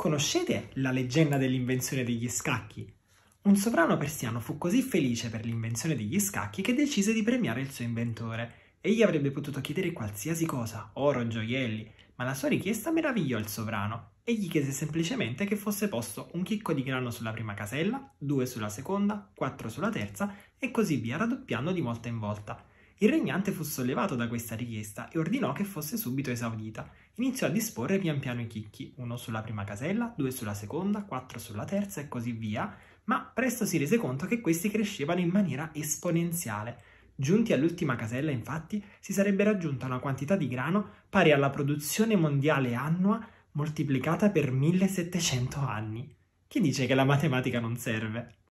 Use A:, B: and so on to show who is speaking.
A: Conoscete la leggenda dell'invenzione degli scacchi? Un sovrano persiano fu così felice per l'invenzione degli scacchi che decise di premiare il suo inventore. Egli avrebbe potuto chiedere qualsiasi cosa, oro, gioielli, ma la sua richiesta meravigliò il sovrano. Egli chiese semplicemente che fosse posto un chicco di grano sulla prima casella, due sulla seconda, quattro sulla terza e così via raddoppiando di volta in volta. Il regnante fu sollevato da questa richiesta e ordinò che fosse subito esaudita. Iniziò a disporre pian piano i chicchi, uno sulla prima casella, due sulla seconda, quattro sulla terza e così via, ma presto si rese conto che questi crescevano in maniera esponenziale. Giunti all'ultima casella, infatti, si sarebbe raggiunta una quantità di grano pari alla produzione mondiale annua moltiplicata per 1700 anni.
B: Chi dice che la matematica non serve?